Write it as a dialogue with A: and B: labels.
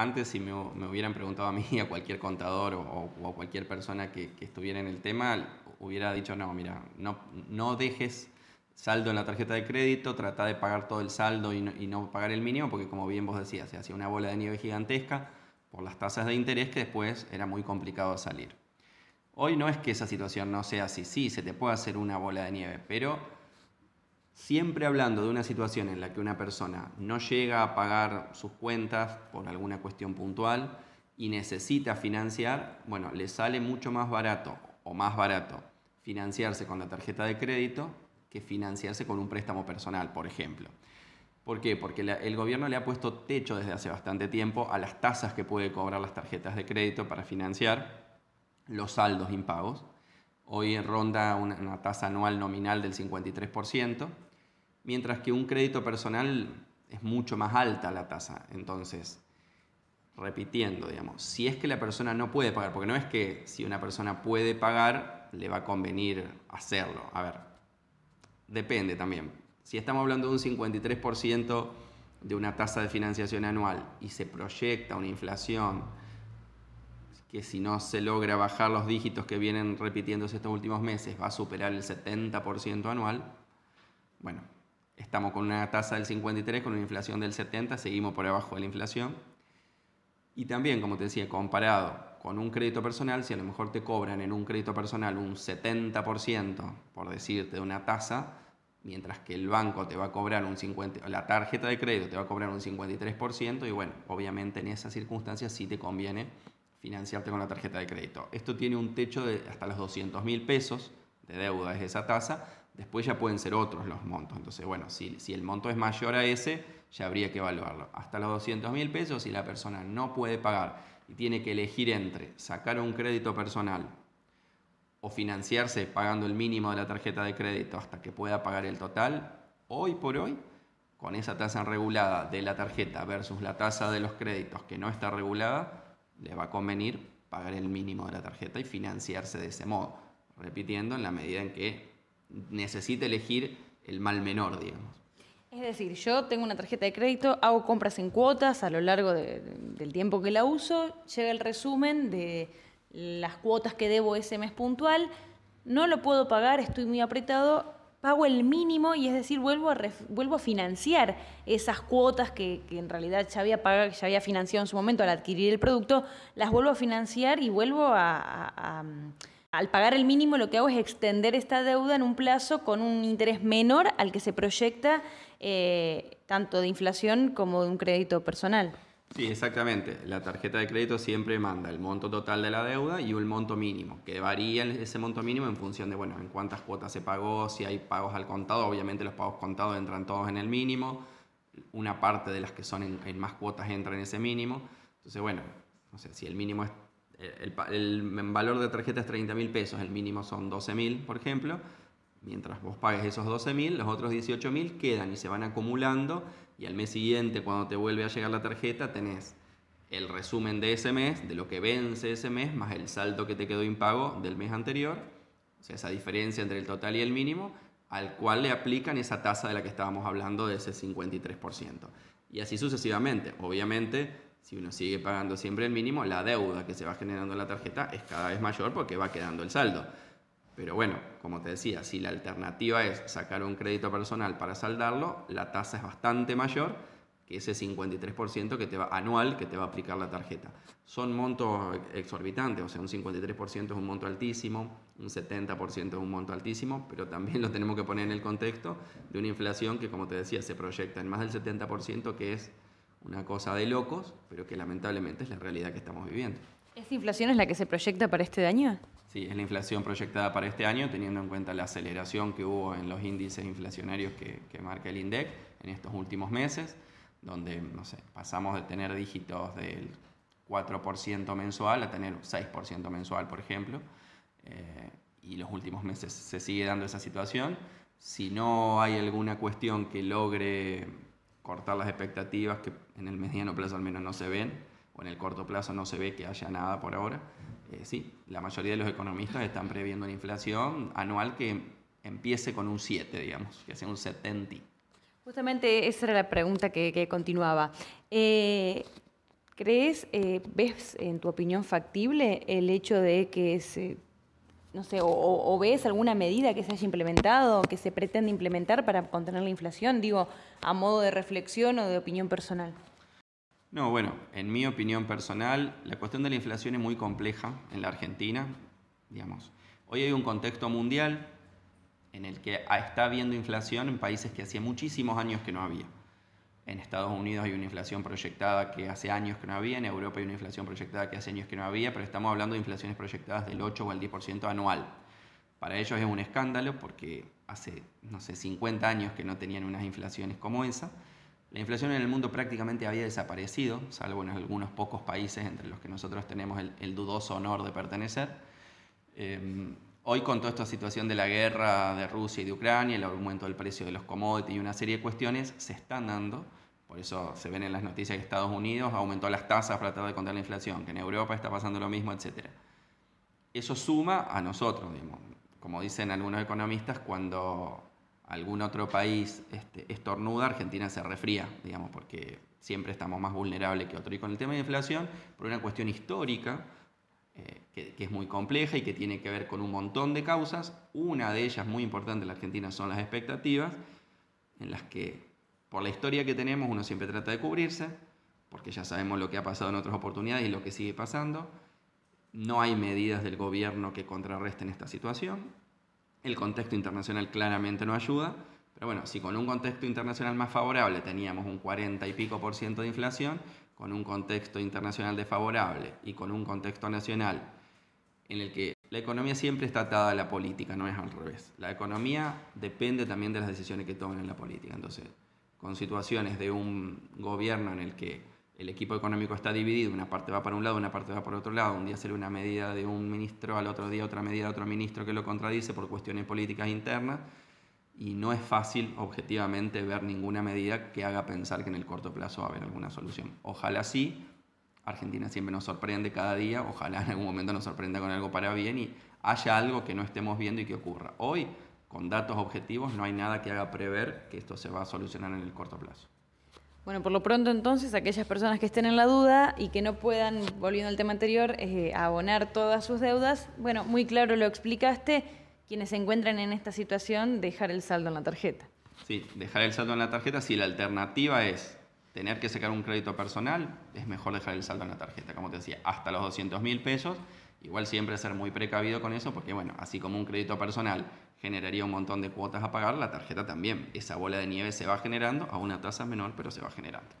A: Antes, si me, hubieran preguntado a mí, a cualquier contador o, a cualquier persona que, estuviera en el tema, hubiera dicho, no, mira, no, no dejes saldo en la tarjeta de crédito, trata de pagar todo el saldo y no, y no pagar el mínimo, porque como bien vos decías, se hacía una bola de nieve gigantesca por las tasas de interés que después era muy complicado salir. Hoy no es que esa situación no sea así, sí, se te puede hacer una bola de nieve, pero siempre hablando de una situación en la que una persona no llega a pagar sus cuentas por alguna cuestión puntual y necesita financiar, bueno, le sale mucho más barato o más barato financiarse con la tarjeta de crédito que financiarse con un préstamo personal, por ejemplo. ¿Por qué? Porque el gobierno le ha puesto techo desde hace bastante tiempo a las tasas que puede cobrar las tarjetas de crédito para financiar los saldos impagos. Hoy ronda una tasa anual nominal del 53% mientras que un crédito personal es mucho más alta la tasa. Entonces, repitiendo, digamos, si es que la persona no puede pagar, porque no es que si una persona puede pagar, le va a convenir hacerlo. A ver, depende también. Si estamos hablando de un 53% de una tasa de financiación anual y se proyecta una inflación que si no se logra bajar los dígitos que vienen repitiéndose estos últimos meses va a superar el 70% anual, bueno, estamos con una tasa del 53, con una inflación del 70, seguimos por abajo de la inflación. Y también, como te decía, comparado con un crédito personal, si a lo mejor te cobran en un crédito personal un 70%, por decirte, de una tasa, mientras que el banco te va a cobrar un 50%, la tarjeta de crédito te va a cobrar un 53%, y bueno, obviamente en esas circunstancias sí te conviene financiarte con la tarjeta de crédito. Esto tiene un techo de hasta los 200 mil pesos de deuda, es esa tasa, Después ya pueden ser otros los montos. Entonces, bueno, si, si el monto es mayor a ese, ya habría que evaluarlo. Hasta los 200 mil pesos, si la persona no puede pagar y tiene que elegir entre sacar un crédito personal o financiarse pagando el mínimo de la tarjeta de crédito hasta que pueda pagar el total, hoy por hoy, con esa tasa regulada de la tarjeta versus la tasa de los créditos que no está regulada, le va a convenir pagar el mínimo de la tarjeta y financiarse de ese modo, repitiendo en la medida en que necesita elegir el mal menor, digamos.
B: Es decir, yo tengo una tarjeta de crédito, hago compras en cuotas a lo largo del tiempo que la uso, llega el resumen de las cuotas que debo ese mes puntual, no lo puedo pagar, estoy muy apretado, pago el mínimo y es decir, vuelvo a, vuelvo a financiar esas cuotas que, en realidad ya había pagado, ya había financiado en su momento al adquirir el producto, las vuelvo a financiar y vuelvo a al pagar el mínimo lo que hago es extender esta deuda en un plazo con un interés menor al que se proyecta eh, tanto de inflación como de un crédito personal.
A: Sí, exactamente. La tarjeta de crédito siempre manda el monto total de la deuda y un monto mínimo, que varía ese monto mínimo en función de, bueno, en cuántas cuotas se pagó, si hay pagos al contado, obviamente los pagos contados entran todos en el mínimo, una parte de las que son en, más cuotas entra en ese mínimo. Entonces, bueno, si el mínimo es eh, el, valor de tarjeta es 30 mil pesos, el mínimo son 12 mil, por ejemplo. Mientras vos pagues esos 12 mil, los otros 18 mil quedan y se van acumulando y al mes siguiente, cuando te vuelve a llegar la tarjeta, tenés el resumen de ese mes, de lo que vence ese mes, más el salto que te quedó impago del mes anterior, o sea, esa diferencia entre el total y el mínimo, al cual le aplican esa tasa de la que estábamos hablando de ese 53%. Y así sucesivamente. Obviamente, si uno sigue pagando siempre el mínimo, la deuda que se va generando en la tarjeta es cada vez mayor porque va quedando el saldo. Pero bueno, como te decía, si la alternativa es sacar un crédito personal para saldarlo, la tasa es bastante mayor que ese 53% que te va, anual que te va a aplicar la tarjeta. Son montos exorbitantes, o sea, un 53% es un monto altísimo, un 70% es un monto altísimo, pero también lo tenemos que poner en el contexto de una inflación que, como te decía, se proyecta en más del 70%, que es una cosa de locos, pero que lamentablemente es la realidad que estamos viviendo.
B: ¿Esta inflación es la que se proyecta para este año?
A: Sí, es la inflación proyectada para este año, teniendo en cuenta la aceleración que hubo en los índices inflacionarios que, marca el INDEC en estos últimos meses, donde, no sé, pasamos de tener dígitos del 4% mensual a tener 6% mensual, por ejemplo, eh, y los últimos meses se sigue dando esa situación. Si no hay alguna cuestión que logre cortar las expectativas que en el mediano plazo al menos no se ven, o en el corto plazo no se ve que haya nada por ahora. Eh, sí, la mayoría de los economistas están previendo una inflación anual que empiece con un 7, digamos, que sea un 70.
B: Justamente esa era la pregunta que, continuaba. Eh, ¿Crees, eh, ves en tu opinión factible el hecho de que se no sé, o, ves alguna medida que se haya implementado, que se pretende implementar para contener la inflación, digo, a modo de reflexión o de opinión personal?
A: No, bueno, en mi opinión personal, la cuestión de la inflación es muy compleja en la Argentina, digamos. Hoy hay un contexto mundial en el que está habiendo inflación en países que hacía muchísimos años que no había. En Estados Unidos hay una inflación proyectada que hace años que no había, en Europa hay una inflación proyectada que hace años que no había, pero estamos hablando de inflaciones proyectadas del 8 o al 10% anual. Para ellos es un escándalo porque hace, no sé, 50 años que no tenían unas inflaciones como esa. La inflación en el mundo prácticamente había desaparecido, salvo en algunos pocos países entre los que nosotros tenemos el, dudoso honor de pertenecer. Em, hoy con toda esta situación de la guerra de Rusia y de Ucrania, el aumento del precio de los commodities y una serie de cuestiones, se están dando por eso se ven en las noticias que Estados Unidos aumentó las tasas para tratar de contar la inflación, que en Europa está pasando lo mismo, etc. Eso suma a nosotros, Como dicen algunos economistas, cuando algún otro país este, estornuda, Argentina se refría, digamos, porque siempre estamos más vulnerables que otro. Y con el tema de inflación, por una cuestión histórica, eh, que, que, es muy compleja y que tiene que ver con un montón de causas, una de ellas muy importante en la Argentina son las expectativas, en las que por la historia que tenemos uno siempre trata de cubrirse, porque ya sabemos lo que ha pasado en otras oportunidades y lo que sigue pasando. No hay medidas del gobierno que contrarresten esta situación. El contexto internacional claramente no ayuda, pero bueno, si con un contexto internacional más favorable teníamos un 40 y pico por ciento de inflación, con un contexto internacional desfavorable y con un contexto nacional en el que la economía siempre está atada a la política, no es al revés. La economía depende también de las decisiones que tomen en la política. Entonces, con situaciones de un gobierno en el que el equipo económico está dividido, una parte va para un lado, una parte va para otro lado, un día sale una medida de un ministro, al otro día otra medida de otro ministro que lo contradice por cuestiones políticas internas, y no es fácil objetivamente ver ninguna medida que haga pensar que en el corto plazo va a haber alguna solución. Ojalá sí, Argentina siempre nos sorprende cada día, ojalá en algún momento nos sorprenda con algo para bien y haya algo que no estemos viendo y que ocurra. Hoy con datos objetivos, no hay nada que haga prever que esto se va a solucionar en el corto plazo.
B: Bueno, por lo pronto entonces, aquellas personas que estén en la duda y que no puedan, volviendo al tema anterior, eh, abonar todas sus deudas, bueno, muy claro lo explicaste, quienes se encuentran en esta situación, dejar el saldo en la tarjeta.
A: Sí, dejar el saldo en la tarjeta, si la alternativa es tener que sacar un crédito personal, es mejor dejar el saldo en la tarjeta, como te decía, hasta los 200 mil pesos, Igual siempre ser muy precavido con eso porque, bueno, así como un crédito personal generaría un montón de cuotas a pagar, la tarjeta también. Esa bola de nieve
B: se va generando a una tasa menor, pero se va generando.